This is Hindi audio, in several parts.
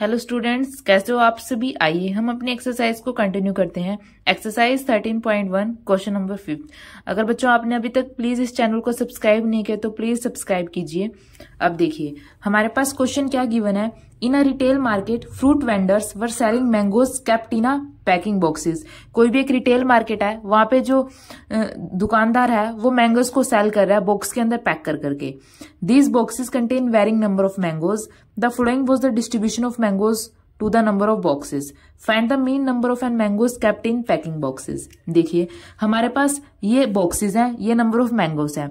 हेलो स्टूडेंट्स कैसे हो आप सभी आइए हम अपनी एक्सरसाइज को कंटिन्यू करते हैं एक्सरसाइज 13.1 क्वेश्चन नंबर फिफ्थ अगर बच्चों आपने अभी तक प्लीज इस चैनल को सब्सक्राइब नहीं किया तो प्लीज सब्सक्राइब कीजिए अब देखिए हमारे पास क्वेश्चन क्या गिवन है in a retail market fruit vendors were selling mangoes kept in a packing boxes कोई भी एक रिटेल मार्केट है वहां पे जो दुकानदार है वो मैंगोज को सेल कर रहा है बॉक्स के अंदर पैक कर करके these boxes contain varying number of mangoes the following was the distribution of mangoes to the number of boxes find the mean number of and mangoes kept in packing boxes देखिए हमारे पास ये बॉक्सेज हैं ये नंबर ऑफ मैंगोज हैं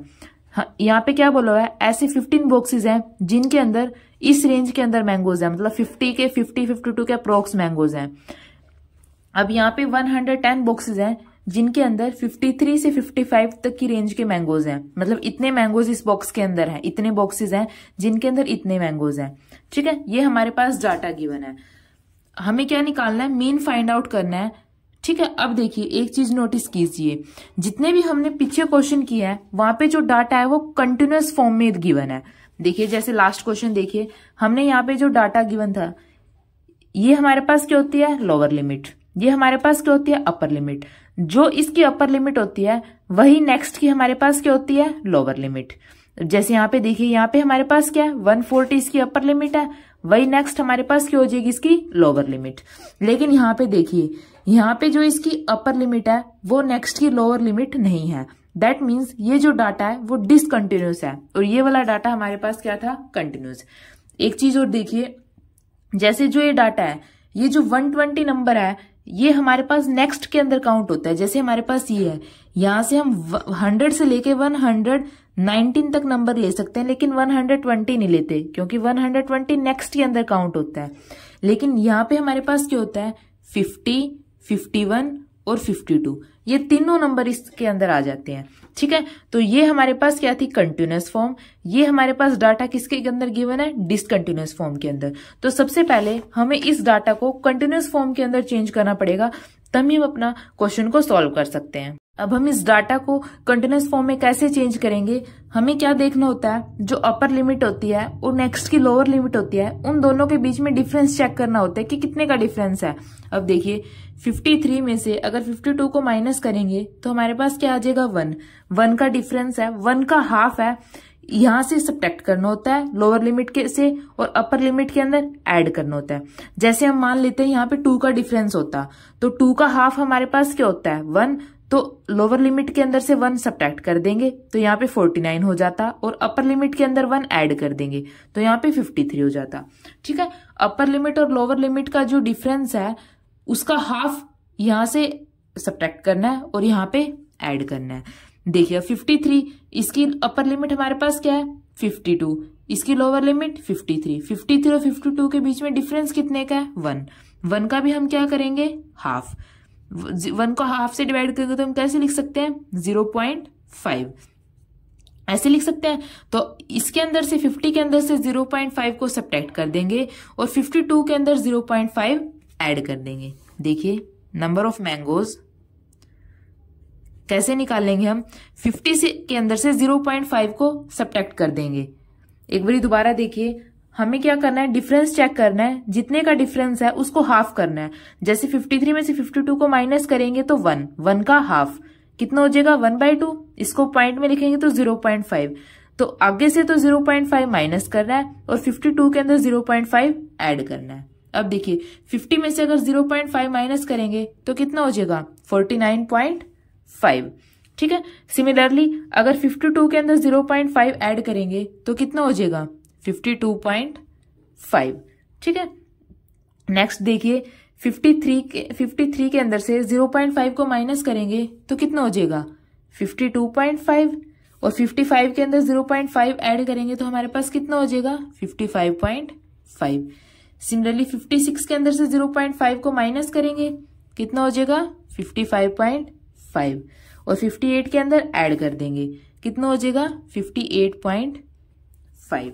यहाँ पे क्या बोला हुआ है ऐसे 15 बॉक्सेज हैं जिनके अंदर इस रेंज के अंदर मैंगोज है मतलब फिफ्टी के फिफ्टी फिफ्टी टू के अप्रोक्स मैंगोज हैं अब यहाँ पे वन हंड्रेड टेन बॉक्सेज हैं जिनके अंदर 53 से 55 तक की रेंज के मैंगोज हैं मतलब इतने मैंगोज इस बॉक्स के अंदर हैं इतने बॉक्सेज हैं जिनके अंदर इतने मैंगोज हैं ठीक है ये हमारे पास डाटा गिवन है हमें क्या निकालना है मीन फाइंड आउट करना है ठीक है अब देखिए एक चीज नोटिस कीजिए जितने भी हमने पीछे क्वेश्चन किया है वहां पे जो डाटा है वो कंटिन्यूस फॉर्म में गिवन है देखिए जैसे लास्ट क्वेश्चन देखिए हमने यहाँ पे जो डाटा गिवन था ये हमारे पास क्या होती है लोअर लिमिट ये हमारे पास क्या होती है अपर लिमिट जो इसकी अपर लिमिट होती है वही नेक्स्ट की हमारे पास क्या होती है लोअर लिमिट जैसे यहाँ पे देखिए यहाँ पे हमारे पास क्या है वन इसकी अपर लिमिट है वही नेक्स्ट हमारे पास क्या हो जाएगी इसकी लोअर लिमिट लेकिन यहाँ पे देखिए यहाँ पे जो इसकी अपर लिमिट है वो नेक्स्ट की लोअर लिमिट नहीं है दैट मीन्स ये जो डाटा है वो डिसकंटिन्यूस है और ये वाला डाटा हमारे पास क्या था कंटिन्यूस एक चीज और देखिए जैसे जो ये डाटा है ये जो 120 नंबर है ये हमारे पास नेक्स्ट के अंदर काउंट होता है जैसे हमारे पास ये है यहां से हम हंड्रेड से लेके वन हंड्रेड नाइनटीन तक नंबर ले सकते हैं लेकिन वन हंड्रेड ट्वेंटी नहीं लेते क्योंकि वन हंड्रेड ट्वेंटी नेक्स्ट के अंदर काउंट होता है लेकिन यहां पे हमारे पास क्या होता है फिफ्टी फिफ्टी वन और 52 ये तीनों नंबर इसके अंदर आ जाते हैं ठीक है तो ये हमारे पास क्या थी कंटिन्यूस फॉर्म ये हमारे पास डाटा किसके अंदर गिवन है डिसकंटिन्यूस फॉर्म के अंदर तो सबसे पहले हमें इस डाटा को कंटिन्यूस फॉर्म के अंदर चेंज करना पड़ेगा तभी हम अपना क्वेश्चन को सॉल्व कर सकते हैं अब हम इस डाटा को कंटिन्यूस फॉर्म में कैसे चेंज करेंगे हमें क्या देखना होता है जो अपर लिमिट होती है और नेक्स्ट की लोअर लिमिट होती है उन दोनों के बीच में डिफरेंस चेक करना होता है कि कितने का डिफरेंस है अब देखिए 53 में से अगर 52 को माइनस करेंगे तो हमारे पास क्या आ जाएगा वन वन का डिफरेंस है वन का हाफ है यहां से सब्टेक्ट करना होता है लोअर लिमिट के से और अपर लिमिट के अंदर ऐड करना होता है जैसे हम मान लेते हैं यहाँ पे टू का डिफरेंस होता तो टू का हाफ हमारे पास क्या होता है वन तो लोअर लिमिट के अंदर से वन सब्ट्रैक्ट कर देंगे तो यहाँ पे फोर्टी नाइन हो जाता और अपर लिमिट के अंदर वन ऐड कर देंगे तो यहाँ पे फिफ्टी थ्री हो जाता ठीक है अपर लिमिट और लोअर लिमिट का जो डिफरेंस है उसका हाफ यहाँ से सब्ट्रैक्ट करना है और यहाँ पे ऐड करना है देखिए फिफ्टी थ्री इसकी अपर लिमिट हमारे पास क्या है फिफ्टी टू इसकी lower limit fifty three fifty three और फिफ्टी टू के बीच में डिफरेंस कितने का है वन वन का भी हम क्या करेंगे हाफ वन को हाफ से डिवाइड करेंगे तो हम कैसे लिख सकते हैं जीरो पॉइंट फाइव ऐसे लिख सकते हैं तो इसके अंदर से 50 के अंदर से 0.5 को सब्ट्रैक्ट कर देंगे और 52 के अंदर 0.5 ऐड कर देंगे देखिए नंबर ऑफ मैंगोज कैसे निकालेंगे हम 50 से के अंदर से 0.5 को सब्ट्रैक्ट कर देंगे एक बारी दोबारा देखिए हमें क्या करना है डिफरेंस चेक करना है जितने का डिफरेंस है उसको हाफ करना है जैसे 53 में से 52 को माइनस करेंगे तो वन वन का हाफ कितना हो जाएगा वन बाई टू इसको पॉइंट में लिखेंगे तो जीरो पॉइंट फाइव तो आगे से तो जीरो पॉइंट फाइव माइनस करना है और फिफ्टी टू के अंदर जीरो पॉइंट फाइव एड करना है अब देखिए फिफ्टी में से अगर जीरो पॉइंट फाइव माइनस करेंगे तो कितना हो जाएगा फोर्टी नाइन पॉइंट फाइव ठीक है सिमिलरली अगर फिफ्टी टू के अंदर जीरो पॉइंट फाइव एड करेंगे तो कितना हो जाएगा फिफ्टी टू पॉइंट फाइव ठीक है नेक्स्ट देखिए फिफ्टी थ्री के फिफ्टी थ्री के अंदर से जीरो पॉइंट फाइव को माइनस करेंगे तो कितना हो जाएगा फिफ्टी टू पॉइंट फाइव और फिफ्टी फाइव के अंदर जीरो पॉइंट फाइव ऐड करेंगे तो हमारे पास कितना हो जाएगा fifty five point five similarly fifty six के अंदर से जीरो पॉइंट फाइव को माइनस करेंगे कितना हो जाएगा फिफ्टी फाइव पॉइंट फाइव और फिफ्टी एट के अंदर ऐड कर देंगे कितना हो जाएगा फिफ्टी एट पॉइंट फाइव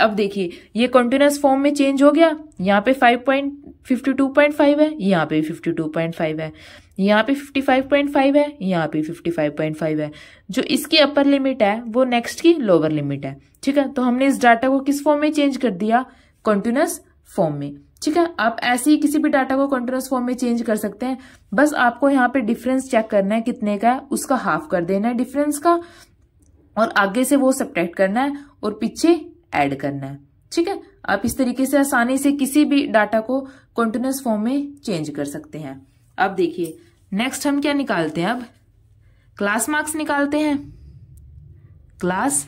अब देखिए ये कॉन्टिन्यूस फॉर्म में चेंज हो गया यहाँ पे five point fifty two point five है यहाँ पे फिफ्टी टू पॉइंट फाइव है यहाँ पे फिफ्टी फाइव पॉइंट फाइव है यहाँ पे फिफ्टी फाइव पॉइंट फाइव है जो इसकी अपर लिमिट है वो नेक्स्ट की लोअर लिमिट है ठीक है तो हमने इस डाटा को किस फॉर्म में चेंज कर दिया कंटिन्यूस फॉर्म में ठीक है आप ऐसे ही किसी भी डाटा को कंटिन्यूस फॉर्म में चेंज कर सकते हैं बस आपको यहाँ पे डिफरेंस चेक करना है कितने का है उसका हाफ कर देना है डिफरेंस का और आगे से वो सब्ट्रैक्ट करना है और पीछे ऐड करना है ठीक है आप इस तरीके से आसानी से किसी भी डाटा को कंटिन्यूस फॉर्म में चेंज कर सकते हैं अब देखिए नेक्स्ट हम क्या निकालते हैं अब क्लास मार्क्स निकालते हैं क्लास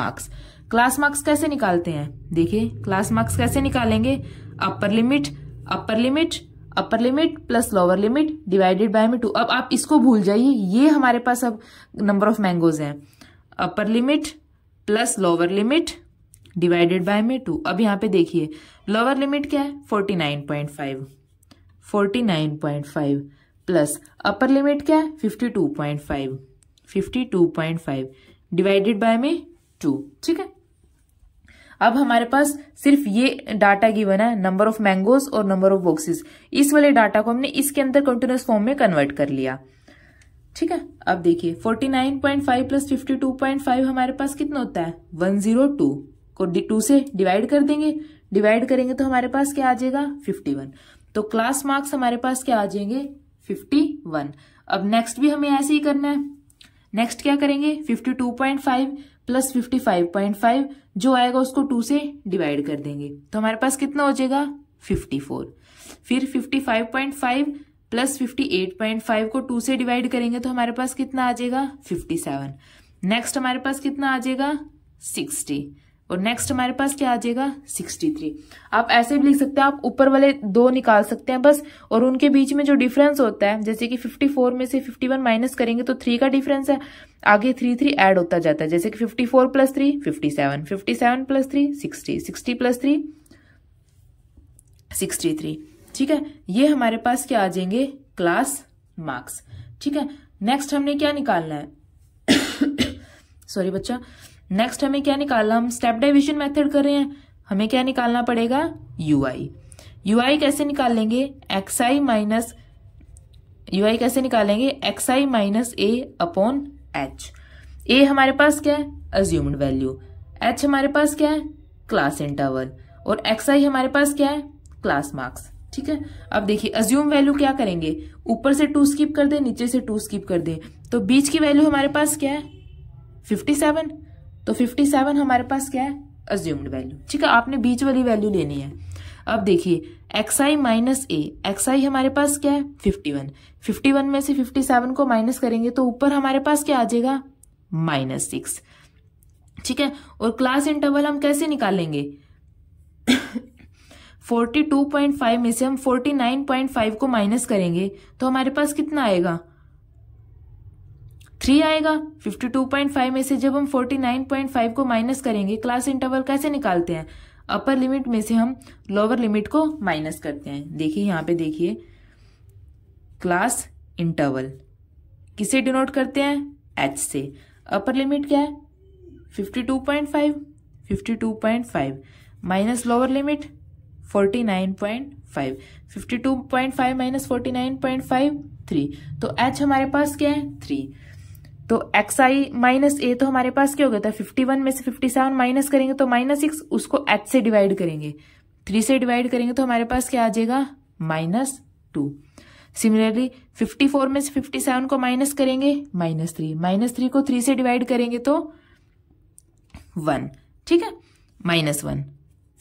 मार्क्स क्लास मार्क्स कैसे निकालते हैं देखिए क्लास मार्क्स कैसे निकालेंगे upper limit upper limit upper limit plus lower limit divided by में टू अब आप इसको भूल जाइए ये हमारे पास अब नंबर ऑफ मैंगोज हैं upper limit plus lower limit divided by में टू अब यहाँ पे देखिए लोअर लिमिट क्या है forty nine point five forty nine point five plus upper limit क्या है fifty two point five fifty two point five divided by में टू ठीक है अब हमारे पास सिर्फ ये डाटा गिवन है नंबर ऑफ मैंगोज और नंबर ऑफ बॉक्सेस इस वाले डाटा को हमने इसके अंदर कंटिन्यूस फॉर्म में कन्वर्ट कर लिया ठीक है अब देखिए 49.5 प्लस 52.5 हमारे पास कितना होता है 102 को टू से डिवाइड कर देंगे डिवाइड करेंगे तो हमारे पास क्या आ जाएगा 51 तो क्लास मार्क्स हमारे पास क्या आ जाएंगे 51 अब नेक्स्ट भी हमें ऐसे ही करना है नेक्स्ट क्या करेंगे 52.5 प्लस 55.5 जो आएगा उसको टू से डिवाइड कर देंगे तो हमारे पास कितना हो जाएगा 54 फिर 55.5 plus fifty eight point five को टू से डिवाइड करेंगे तो हमारे पास कितना आ जाएगा फिफ्टी सेवन नेक्स्ट हमारे पास कितना आ जाएगा सिक्सटी और नेक्स्ट हमारे पास क्या आ जाएगा 63 आप ऐसे भी लिख सकते हैं आप ऊपर वाले दो निकाल सकते हैं बस और उनके बीच में जो डिफरेंस होता है जैसे कि 54 में से 51 माइनस करेंगे तो थ्री का डिफरेंस है आगे थ्री थ्री ऐड होता जाता है जैसे कि 54 plus three fifty seven fifty seven plus three sixty sixty plus three sixty three ठीक है ये हमारे पास क्या आ जाएंगे क्लास मार्क्स ठीक है नेक्स्ट हमने क्या निकालना है सॉरी बच्चा नेक्स्ट हमें क्या निकालना हम स्टेप डिविजन मेथड कर रहे हैं हमें क्या निकालना पड़ेगा यू आई यू आई कैसे निकालेंगे X I minus U I कैसे निकालेंगे X I minus A upon H A हमारे पास क्या है अज्यूम्ड वैल्यू एच हमारे पास क्या है क्लास इंटरवल और एक्स आई हमारे पास क्या है क्लास मार्क्स ठीक है अब देखिए अज्यूम वैल्यू क्या करेंगे ऊपर से टू स्कीप कर दे नीचे से टू स्कीप कर दे तो बीच की वैल्यू हमारे पास क्या है फिफ्टी सेवन तो फिफ्टी सेवन हमारे पास क्या है अज्यूम्ड वैल्यू ठीक है आपने बीच वाली वैल्यू लेनी है अब देखिए X I minus A X I हमारे पास क्या है फिफ्टी वन फिफ्टी वन में से फिफ्टी सेवन को माइनस करेंगे तो ऊपर हमारे पास क्या आ जाएगा माइनस सिक्स ठीक है और क्लास इंटरवल हम कैसे निकालेंगे 42.5 में से हम 49.5 को माइनस करेंगे तो हमारे पास कितना आएगा थ्री आएगा 52.5 में से जब हम 49.5 को माइनस करेंगे क्लास इंटरवल कैसे निकालते हैं अपर लिमिट में से हम लोअर लिमिट को माइनस करते हैं देखिए यहां पे देखिए क्लास इंटरवल किसे डिनोट करते हैं एच से अपर लिमिट क्या है 52.5 52.5 minus lower limit forty nine minus forty nine point five three तो एच हमारे पास क्या है थ्री तो एक्स आई माइनस ए तो हमारे पास क्या हो गया था तो फिफ्टी वन में से फिफ्टी सेवन माइनस करेंगे तो माइनस सिक्स उसको एच से डिवाइड करेंगे थ्री से डिवाइड करेंगे तो हमारे पास क्या आ जाएगा minus two similarly fifty four में से फिफ्टी सेवन को माइनस करेंगे माइनस थ्री माइनस थ्री को थ्री से डिवाइड करेंगे तो वन ठीक है माइनस वन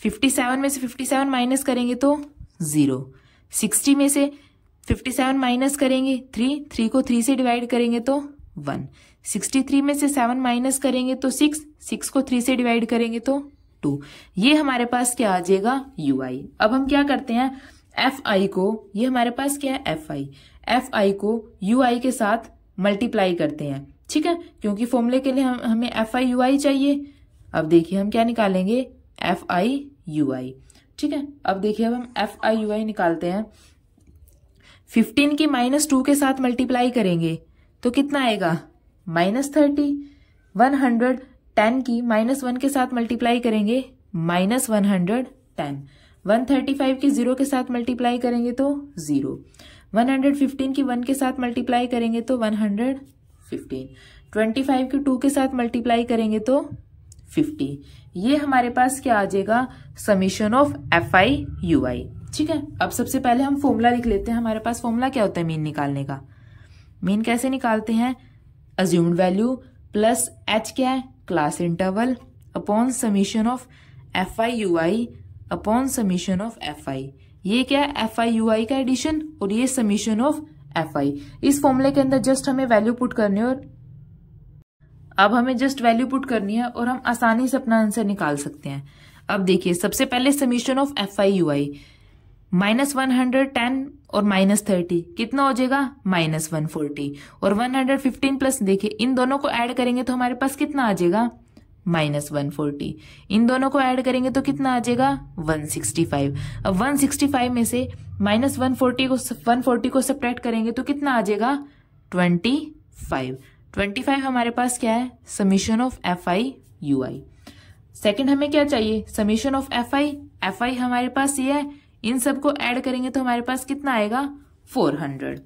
फिफ्टी सेवन में से फिफ्टी सेवन माइनस करेंगे तो ज़ीरो सिक्सटी में से फिफ्टी सेवन माइनस करेंगे थ्री थ्री को थ्री से डिवाइड करेंगे तो वन सिक्सटी थ्री में से सेवन माइनस करेंगे तो सिक्स सिक्स को थ्री से डिवाइड करेंगे तो टू ये हमारे पास क्या आ जाएगा यू आई अब हम क्या करते हैं एफ आई को ये हमारे पास क्या है एफ आई एफ आई को यू आई के साथ मल्टीप्लाई करते हैं ठीक है क्योंकि फॉर्मूले के लिए हम हमें एफ आई यू आई चाहिए अब देखिए हम क्या निकालेंगे एफ आई यू आई ठीक है अब देखिए अब हम एफ आई यू आई निकालते हैं फिफ्टीन की माइनस टू के साथ मल्टीप्लाई करेंगे तो कितना आएगा minus thirty one hundred ten की माइनस वन के साथ मल्टीप्लाई करेंगे minus one hundred ten one thirty five की जीरो के साथ मल्टीप्लाई करेंगे तो जीरो वन हंड्रेड फिफ्टीन की वन के साथ मल्टीप्लाई करेंगे तो one hundred fifteen twenty five की टू के साथ मल्टीप्लाई करेंगे तो फिफ्टी ये हमारे पास क्या आ जाएगा summation of F I U I ठीक है अब सबसे पहले हम फॉर्मूला लिख लेते हैं हमारे पास फॉर्मूला क्या होता है मीन निकालने का मीन कैसे निकालते हैं अज्यूम्ड वैल्यू प्लस एच क्या है class interval upon summation of F I U I upon summation of F I ये क्या है एफ आई यू आई का एडिशन और ये समीशन ऑफ एफ आई इस फॉर्मूले के अंदर जस्ट हमें वैल्यू पुट करनी है और अब हमें जस्ट वैल्यू पुट करनी है और हम आसानी से अपना आंसर निकाल सकते हैं अब देखिए सबसे पहले summation of F I U I minus one hundred ten और माइनस थर्टी कितना हो जाएगा माइनस वन फोर्टी और वन हंड्रेड फिफ्टीन प्लस देखिए इन दोनों को ऐड करेंगे तो हमारे पास कितना आ जाएगा माइनस वन फोर्टी इन दोनों को ऐड करेंगे तो कितना आ जाएगा वन सिक्सटी फाइव अब वन सिक्सटी फाइव में से माइनस वन फोर्टी को वन फोर्टी को सप्रैक्ट करेंगे तो कितना आ जाएगा ट्वेंटी फाइव ट्वेंटी फाइव हमारे पास क्या है summation of F I U I second हमें क्या चाहिए summation of F I F I हमारे पास ये है इन सबको एड करेंगे तो हमारे पास कितना आएगा फोर हंड्रेड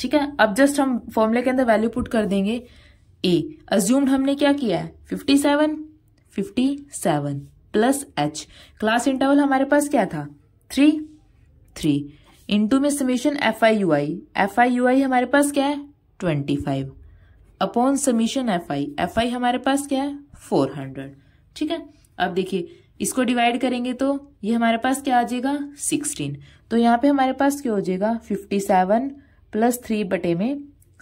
ठीक है अब जस्ट हम फॉर्मूले के अंदर वैल्यू पुट कर देंगे ए अज्यूम्ड हमने क्या किया है fifty seven fifty seven plus H class interval हमारे पास क्या था थ्री थ्री इंटू में summation F I U I F I U I हमारे पास क्या है twenty five upon summation F I F I हमारे पास क्या है फोर हंड्रेड ठीक है अब देखिए इसको डिवाइड करेंगे तो ये हमारे पास क्या आ जाएगा सिक्सटीन तो यहाँ पे हमारे पास क्या हो जाएगा फिफ्टी सेवन प्लस थ्री बटे में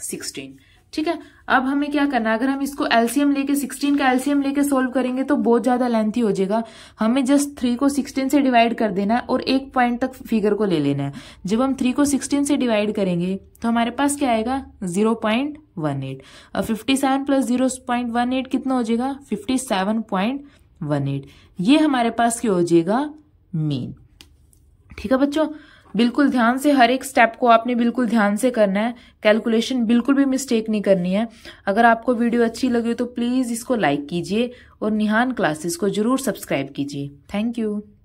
सिक्सटीन ठीक है अब हमें क्या करना है अगर हम इसको एलसीएम लेके 16 का एलसीएम लेके सोल्व करेंगे तो बहुत ज्यादा लेंथी हो जाएगा हमें जस्ट थ्री को 16 से डिवाइड कर देना है और एक पॉइंट तक फिगर को ले लेना है जब हम थ्री को 16 से डिवाइड करेंगे तो हमारे पास क्या आएगा जीरो पॉइंट वन एट और fifty seven plus zero point one eight कितना हो जाएगा fifty seven point one eight ये हमारे पास क्या हो जाएगा मीन ठीक है बच्चों बिल्कुल ध्यान से हर एक स्टेप को आपने बिल्कुल ध्यान से करना है कैलकुलेशन बिल्कुल भी मिस्टेक नहीं करनी है अगर आपको वीडियो अच्छी लगी हो तो प्लीज़ इसको लाइक कीजिए और निहान क्लासेस को ज़रूर सब्सक्राइब कीजिए थैंक यू